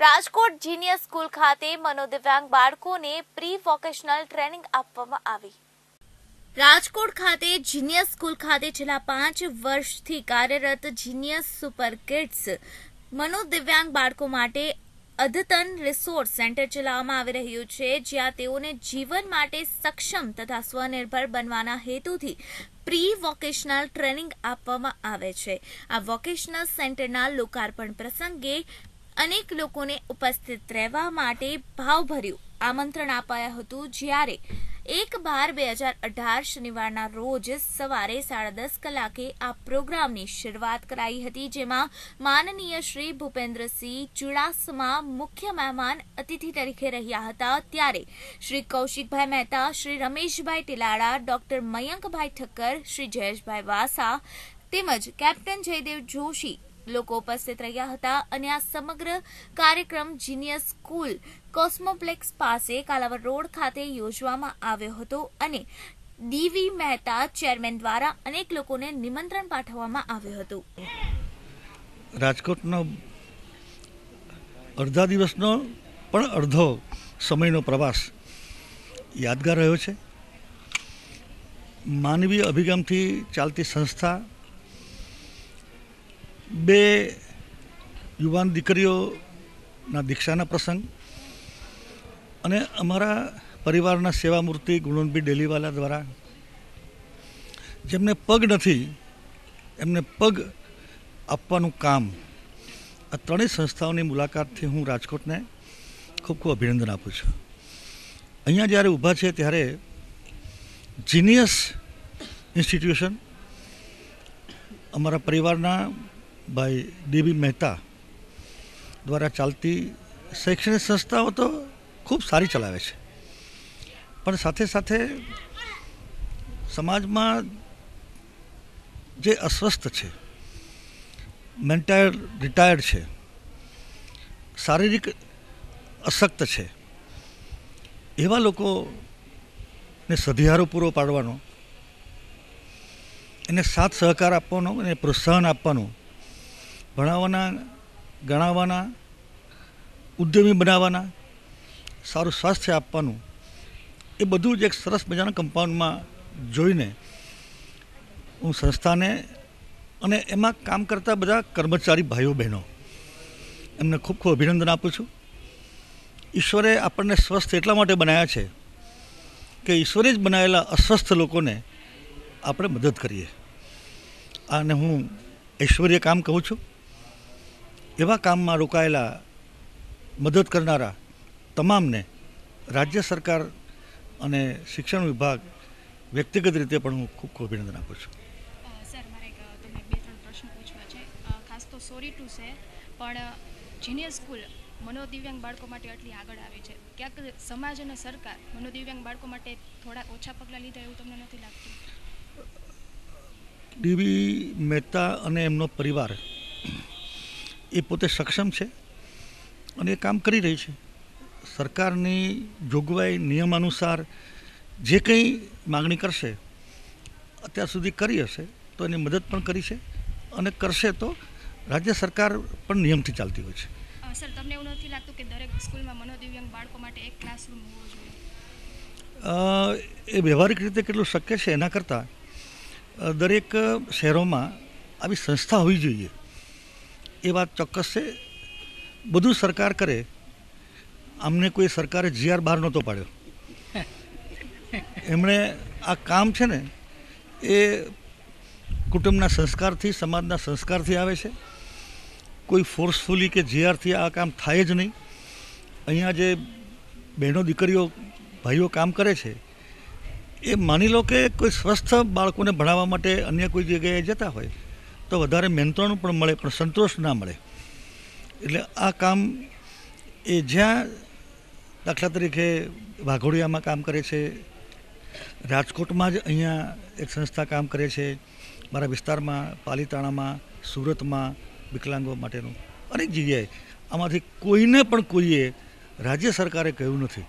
Rajkot જીનિયર school ખાતે મનોદિવ્યાંગ બાળકોને pre vocational training આપવામાં આવી રાજકોટ ખાતે જીનિયર સ્કૂલ ખાતે છેલ્લા પાંચ વર્ષથી કાર્યરત જીનિયર સુપર કિડ્સ મનોદિવ્યાંગ બાળકો માટે અદ્યતન રિસોર્સ સેન્ટર ચલાવવામાં આવી રહ્યું છે જ્યાં તેઓને જીવન માટે સક્ષમ તથા સ્વનિર્ભર બનવાના હેતુથી પ્રી વોકેશનલ ટ્રેનિંગ આપવામાં આવે છે આ વોકેશનલ સેન્ટરના લોકાર્પણ પ્રસંગે અનેક લોકોને ઉપસ્થિત રહેવા માટે ભાવભર્યું આમંત્રણ અપાયા હતું જ્યારે એક બાર બે હજાર અઢાર શનિવારના રોજ સવારે સાડા દસ કલાકે આ પ્રોગ્રામની શરૂઆત કરાઈ હતી જેમાં માનનીય શ્રી ભૂપેન્દ્રસિંહ ચુડાસમા મુખ્ય મહેમાન અતિથિ તરીકે રહ્યા હતા ત્યારે શ્રી કૌશિકભાઈ મહેતા શ્રી રમેશભાઈ ટીલાડા ડોક્ટર મયંકભાઈ ઠક્કર શ્રી જયેશભાઈ વાસા તેમજ કેપ્ટન જયદેવ જોશી લોકો ઉપસ્થિત રહ્યા હતા અને આ સમગ્ર કાર્યક્રમ જીનિયસ સ્કૂલ કોસ્મોપ્લેક્સ પાસે કાલાવર રોડ ખાતે યોજવામાં આવ્યો હતો અને ડીવી મહેતા ચેરમેન દ્વારા અનેક લોકોને નિમંત્રણ પાઠવવામાં આવ્યું હતું રાજકોટનો અડધા દિવસનો પણ અડધો સમયનો પ્રવાસ યાદગાર રહ્યો છે માનવીય અભિગમથી ચાલતી સંસ્થા બે યુવાન દીકરીઓના દીક્ષાના પ્રસંગ અને અમારા પરિવારના સેવામૂર્તિ ગુણવંતભાઈ ડેલીવાલા દ્વારા જેમને પગ નથી એમને પગ આપવાનું કામ આ ત્રણેય સંસ્થાઓની મુલાકાતથી હું રાજકોટને ખૂબ ખૂબ અભિનંદન આપું છું અહીંયા જ્યારે ઊભા છે ત્યારે જીનિયસ ઇન્સ્ટિટ્યુશન અમારા પરિવારના ભાઈ દેવી મહેતા દ્વારા ચાલતી શૈક્ષણિક સંસ્થાઓ તો ખૂબ સારી ચલાવે છે પણ સાથે સાથે સમાજમાં જે અસ્વસ્થ છે મેન્ટાયર રિટાયર્ડ છે શારીરિક અશક્ત છે એવા લોકોને સધિયારો પૂરો પાડવાનો એને સાથ સહકાર આપવાનો અને પ્રોત્સાહન આપવાનું ભણાવવાના ગણાવવાના ઉદ્યમી બનાવવાના સારું સ્વાસ્થ્ય આપવાનું એ બધું જ એક સરસ મજાના કમ્પાઉન્ડમાં જોઈને હું સંસ્થાને અને એમાં કામ કરતા બધા કર્મચારી ભાઈઓ બહેનો એમને ખૂબ ખૂબ અભિનંદન આપું છું ઈશ્વરે આપણને સ્વસ્થ એટલા માટે બનાવ્યા છે કે ઈશ્વરે જ બનાવેલા અસ્વસ્થ લોકોને આપણે મદદ કરીએ આને હું ઐશ્વર્ય કામ કહું છું એવા કામમાં રોકાયેલા મદદ કરનારા તમામને રાજ્ય સરકાર અને શિક્ષણ વિભાગ વ્યક્તિગત રીતે પણ હું ખૂબ ખૂબ અભિનંદન આપું છું સોરી ટુ સે પણ જીનિયર સ્કૂલ મનોદિવ્યાંગ બાળકો માટે આટલી આગળ આવી છે ક્યાંક સમાજ અને સરકાર મનોદિવ્યાંગ બાળકો માટે થોડા ઓછા પગલાં લીધા એવું તમને નથી લાગતું ડીવી મહેતા અને એમનો પરિવાર એ પોતે સક્ષમ છે અને એ કામ કરી રહી છે સરકારની જોગવાઈ નિયમ અનુસાર જે કંઈ માગણી કરશે અત્યાર સુધી કરી હશે તો એની મદદ પણ કરી છે અને કરશે તો રાજ્ય સરકાર પણ નિયમથી ચાલતી હોય છે સર તમને એવું નથી લાગતું કે દરેક સ્કૂલમાં મનોદિવ્યાંગ બાળકો માટે એક ક્લાસરૂમ હોવો જોઈએ એ વ્યવહારિક રીતે કેટલું શક્ય છે એના કરતાં દરેક શહેરોમાં આવી સંસ્થા હોવી જોઈએ એ વાત ચોક્કસ છે બધું સરકાર કરે અમને કોઈ સરકારે જીઆર બહાર નહોતો પાડ્યો એમણે આ કામ છે ને એ કુટુંબના સંસ્કારથી સમાજના સંસ્કારથી આવે છે કોઈ ફોર્સફુલી કે જીઆરથી આ કામ થાય જ નહીં અહીંયા જે બહેનો દીકરીઓ ભાઈઓ કામ કરે છે એ માની લો કે કોઈ સ્વસ્થ બાળકોને ભણાવવા માટે અન્ય કોઈ જગ્યાએ જતા હોય તો વધારે મહેનતોનું પણ મળે પણ સંતોષ ના મળે એટલે આ કામ એ જ્યાં દાખલા તરીકે વાઘોડિયામાં કામ કરે છે રાજકોટમાં જ અહીંયા એક સંસ્થા કામ કરે છે મારા વિસ્તારમાં પાલીતાણામાં સુરતમાં વિકલાંગો માટેનું અનેક જગ્યાએ આમાંથી કોઈને પણ કોઈએ રાજ્ય સરકારે કહ્યું નથી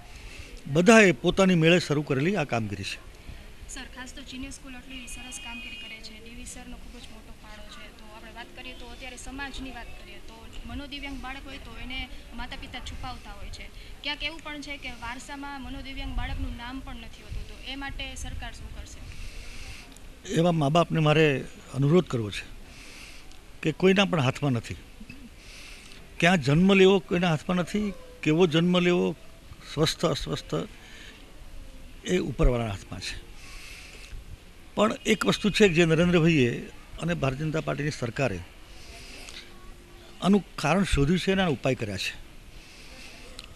બધાએ પોતાની મેળે શરૂ કરેલી આ કામગીરી છે સર ખાસ તો સ્કૂલ આટલી સરસ કામગીરી કરે છે ખૂબ જ મોટો વાત કરીએ તો અત્યારે સમાજની વાત કરીએ તો મનોદિવ્યાંગ બાળક હોય તો એને માતા પિતા છુપાવતા હોય છે ક્યાંક એવું પણ છે કે વારસામાં મનોદિવ્યાંગ બાળકનું નામ પણ નથી હોતું તો એ માટે સરકાર શું કરશે એવા મા બાપને મારે અનુરોધ કરવો છે કે કોઈના પણ હાથમાં નથી ક્યાં જન્મ લેવો કોઈના હાથમાં નથી કેવો જન્મ લેવો સ્વસ્થ અસ્વસ્થ એ ઉપરવાળાના હાથમાં છે પણ એક વસ્તુ છે જે નરેન્દ્રભાઈએ અને ભારતીય જનતા પાર્ટીની સરકારે આનું કારણ શોધ્યું છે અને આના ઉપાય કર્યા છે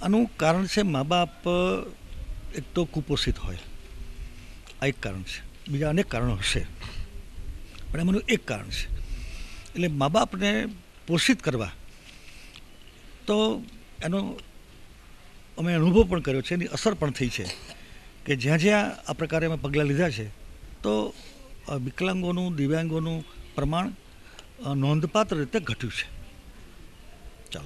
આનું કારણ છે મા બાપ એક તો કુપોષિત હોય આ એક કારણ છે બીજા અનેક કારણો હશે પણ એમાંનું એક કારણ છે એટલે મા બાપને પોષિત કરવા તો એનો અમે અનુભવ પણ કર્યો છે એની અસર પણ થઈ છે કે જ્યાં જ્યાં આ પ્રકારે અમે પગલાં લીધા છે તો વિકલાંગોનું દિવ્યાંગોનું પ્રમાણ નોંધપાત્ર રીતે ઘટ્યું છે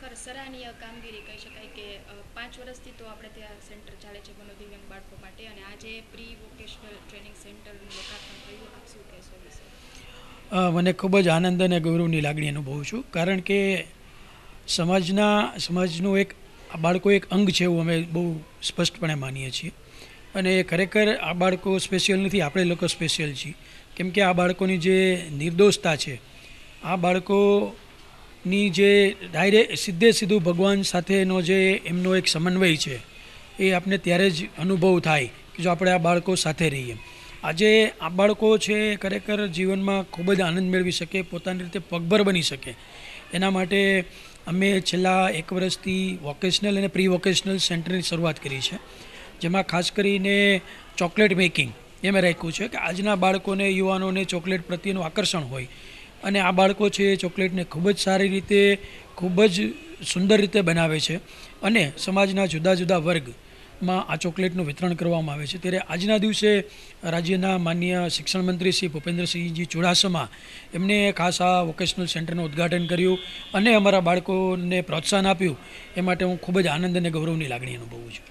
ચાલો સરાહનીય કામગીરી કહી શકાય કે પાંચ વર્ષથી તો આપણે ત્યાં સેન્ટર ચાલે છે મનોદિવ્યાંગ બાળકો માટે અને આજે પ્રી વોકેશનલ ટ્રેનિંગ સેન્ટર મને ખૂબ જ આનંદ અને ગૌરવની લાગણી અનુભવું છું કારણ કે સમાજના સમાજનું એક બાળકો એક અંગ છે એવું અમે બહુ સ્પષ્ટપણે માનીએ છીએ અને ખરેખર આ બાળકો સ્પેશિયલ નથી આપણે લોકો સ્પેશિયલ છીએ કેમ કે આ બાળકોની જે નિર્દોષતા છે આ બાળકોની જે ડાયરે સીધે સીધું ભગવાન સાથેનો જે એમનો એક સમન્વય છે એ આપણે ત્યારે જ અનુભવ થાય કે જો આપણે આ બાળકો સાથે રહીએ આજે આ બાળકો છે ખરેખર જીવનમાં ખૂબ જ આનંદ મેળવી શકે પોતાની રીતે પગભર બની શકે એના માટે અમે છેલ્લા એક વર્ષથી વોકેશનલ અને પ્રી વોકેશનલ સેન્ટરની શરૂઆત કરી છે જેમાં ખાસ કરીને ચોકલેટ મેકિંગ એ મેં રાખ્યું છે કે આજના બાળકોને યુવાનોને ચોકલેટ પ્રત્યેનું આકર્ષણ હોય અને આ બાળકો છે એ ચોકલેટને ખૂબ જ સારી રીતે ખૂબ જ સુંદર રીતે બનાવે છે અને સમાજના જુદા જુદા વર્ગમાં આ ચોકલેટનું વિતરણ કરવામાં આવે છે ત્યારે આજના દિવસે રાજ્યના માન્ય શિક્ષણમંત્રી શ્રી ભૂપેન્દ્રસિંહજી ચુડાસમા એમને ખાસ આ વોકેશનલ સેન્ટરનું ઉદ્ઘાટન કર્યું અને અમારા બાળકોને પ્રોત્સાહન આપ્યું એ માટે હું ખૂબ જ આનંદ અને ગૌરવની લાગણી અનુભવું છું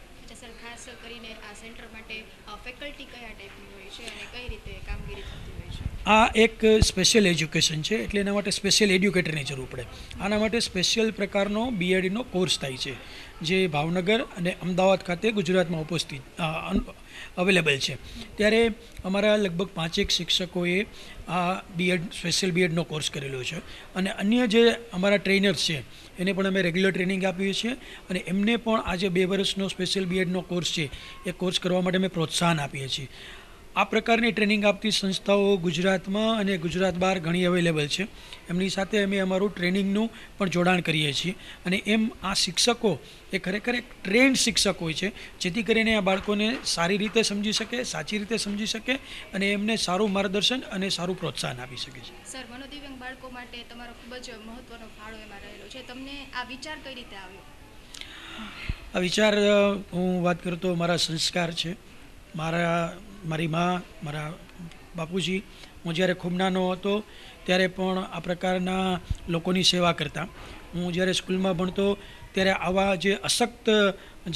ફેકલ્ટી કયા ટાઈપની હોય છે અને કઈ રીતે કામગીરી થતી હોય છે આ એક સ્પેશિયલ એજ્યુકેશન છે એટલે એના માટે સ્પેશિયલ એજ્યુકેટરની જરૂર પડે આના માટે સ્પેશિયલ પ્રકારનો બીએડનો કોર્સ થાય છે જે ભાવનગર અને અમદાવાદ ખાતે ગુજરાતમાં ઉપસ્થિત અવેલેબલ છે ત્યારે અમારા લગભગ પાંચેક શિક્ષકોએ આ બીએડ સ્પેશિયલ બીએડનો કોર્સ કરેલો છે અને અન્ય જે અમારા ટ્રેનર્સ છે એને પણ અમે રેગ્યુલર ટ્રેનિંગ આપીએ છીએ અને એમને પણ આજે બે વર્ષનો સ્પેશિયલ બીએડનો કોર્સ છે એ કોર્સ કરવા માટે અમે પ્રોત્સાહન આપીએ છીએ આ પ્રકારની ટ્રેનિંગ આપતી સંસ્થાઓ ગુજરાતમાં અને ગુજરાત બહાર ઘણી અવેલેબલ છે એમની સાથે અમે અમારું ટ્રેનિંગનું પણ જોડાણ કરીએ છીએ અને એમ આ શિક્ષકો એ ખરેખર એક ટ્રેન્ડ શિક્ષક હોય છે જેથી કરીને આ બાળકોને સારી રીતે સમજી શકે સાચી રીતે સમજી શકે અને એમને સારું માર્ગદર્શન અને સારું પ્રોત્સાહન આપી શકે છે સર મનોદિવ્યાંગ બાળકો માટે તમારો ખૂબ જ મહત્વનો ફાળો એમાં રહેલો છે તમને આ વિચાર કઈ રીતે આવ્યો આ વિચાર હું વાત કરું તો મારા સંસ્કાર છે મારા મારી મા મારા બાપુજી હું જ્યારે ખૂબ નાનો હતો ત્યારે પણ આ પ્રકારના લોકોની સેવા કરતા હું જ્યારે સ્કૂલમાં ભણતો ત્યારે આવા જે અશક્ત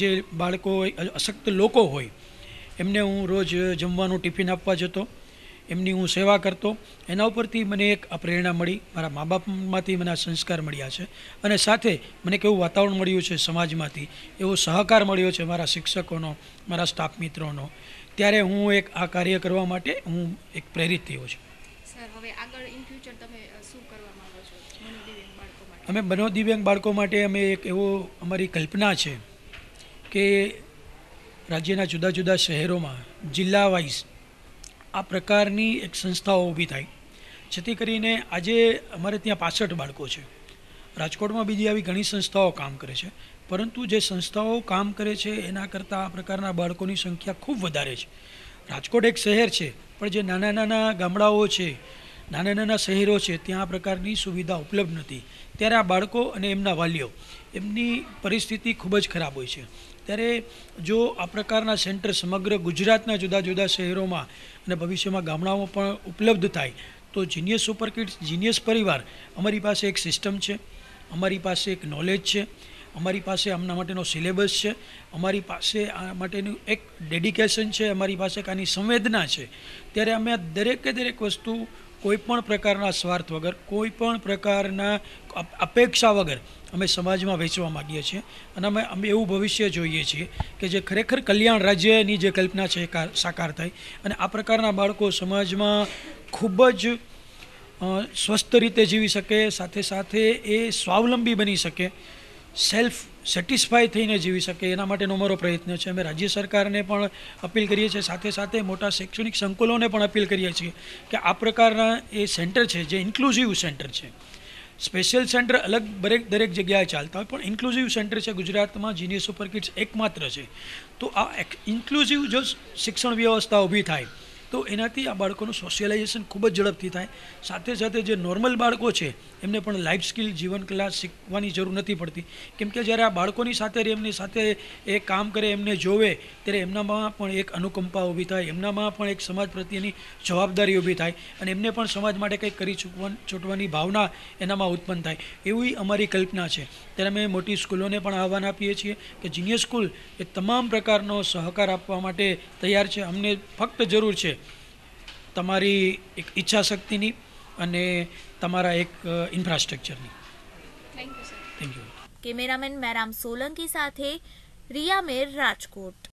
જે બાળકો હોય અશક્ત લોકો હોય એમને હું રોજ જમવાનું ટિફિન આપવા જતો એમની હું સેવા કરતો એના ઉપરથી મને એક આ પ્રેરણા મળી મારા મા બાપમાંથી મને આ સંસ્કાર મળ્યા છે અને સાથે મને કેવું વાતાવરણ મળ્યું છે સમાજમાંથી એવો સહકાર મળ્યો છે મારા શિક્ષકોનો મારા સ્ટાફ મિત્રોનો ત્યારે હું એક આ કાર્ય કરવા માટે હું એક પ્રેરિત થયો છું સર હવે આગળ ઇન ફ્યુચર તમે શું કરવા માંગો બાળકો માટે અમે બાળકો માટે અમે એક એવો અમારી કલ્પના છે કે રાજ્યના જુદા જુદા શહેરોમાં જિલ્લા વાઇઝ આ પ્રકારની એક સંસ્થાઓ ઊભી થાય જેથી કરીને આજે અમારે ત્યાં પાસઠ બાળકો છે રાજકોટમાં બીજી આવી ઘણી સંસ્થાઓ કામ કરે છે પરંતુ જે સંસ્થાઓ કામ કરે છે એના કરતાં આ પ્રકારના બાળકોની સંખ્યા ખૂબ વધારે છે રાજકોટ એક શહેર છે પણ જે નાના નાના ગામડાઓ છે નાના નાના શહેરો છે ત્યાં આ પ્રકારની સુવિધા ઉપલબ્ધ નથી ત્યારે આ બાળકો અને એમના વાલીઓ એમની પરિસ્થિતિ ખૂબ જ ખરાબ હોય છે ત્યારે જો આ પ્રકારના સેન્ટર સમગ્ર ગુજરાતના જુદા જુદા શહેરોમાં અને ભવિષ્યમાં ગામડાઓમાં પણ ઉપલબ્ધ થાય તો જીનિયસ સુપર કિડ્સ જીનિયસ પરિવાર અમારી પાસે એક સિસ્ટમ છે અમારી પાસે એક નોલેજ છે અમારી પાસે આમના માટેનો સિલેબસ છે અમારી પાસે આ માટેનું એક ડેડિકેશન છે અમારી પાસે એક આની સંવેદના છે ત્યારે અમે આ દરેકે દરેક વસ્તુ કોઈપણ પ્રકારના સ્વાર્થ વગર કોઈપણ પ્રકારના અપેક્ષા વગર અમે સમાજમાં વેચવા માગીએ છીએ અને અમે અમે એવું ભવિષ્ય જોઈએ છીએ કે જે ખરેખર કલ્યાણ રાજ્યની જે કલ્પના છે એ સાકાર થાય અને આ પ્રકારના બાળકો સમાજમાં ખૂબ જ સ્વસ્થ રીતે જીવી શકે સાથે સાથે એ સ્વાવલંબી બની શકે સેલ્ફ સેટિસ્ફાય થઈને જીવી શકે એના માટેનો અમારો પ્રયત્ન છે અમે રાજ્ય સરકારને પણ અપીલ કરીએ છીએ સાથે સાથે મોટા શૈક્ષણિક સંકુલોને પણ અપીલ કરીએ છીએ કે આ પ્રકારના એ સેન્ટર છે જે ઇન્ક્લુઝિવ સેન્ટર છે સ્પેશિયલ સેન્ટર અલગ દરેક દરેક જગ્યાએ ચાલતા હોય પણ ઇન્ક્લુઝિવ સેન્ટર છે ગુજરાતમાં જીની સુપર કિડ્સ એકમાત્ર છે તો આ ઇન્ક્લુઝિવ જો શિક્ષણ વ્યવસ્થા ઊભી થાય તો એનાથી આ બાળકોનું સોશિયલાઇઝેશન ખૂબ જ ઝડપથી થાય સાથે સાથે જે નોર્મલ બાળકો છે એમને પણ લાઈફ સ્કિલ જીવન કલા શીખવાની જરૂર નથી પડતી કેમકે જ્યારે આ બાળકોની સાથે રહે એમની સાથે એ કામ કરે એમને જોવે ત્યારે એમનામાં પણ એક અનુકંપા ઊભી થાય એમનામાં પણ એક સમાજ પ્રત્યેની જવાબદારી ઊભી થાય અને એમને પણ સમાજ માટે કંઈક કરી ચૂકવા છૂટવાની ભાવના એનામાં ઉત્પન્ન થાય એવી અમારી કલ્પના છે ત્યારે અમે મોટી સ્કૂલોને પણ આહવાન આપીએ છીએ કે જુનિયર સ્કૂલ એ તમામ પ્રકારનો સહકાર આપવા માટે તૈયાર છે અમને ફક્ત જરૂર છે તમારી એક ઈચ્છા શક્તિની અને તમારા એક ઇન્ફ્રાસ્ટ્રક્ચરની thank you cameraman Meram Solanki સાથે રિયા મેર રાજકોટ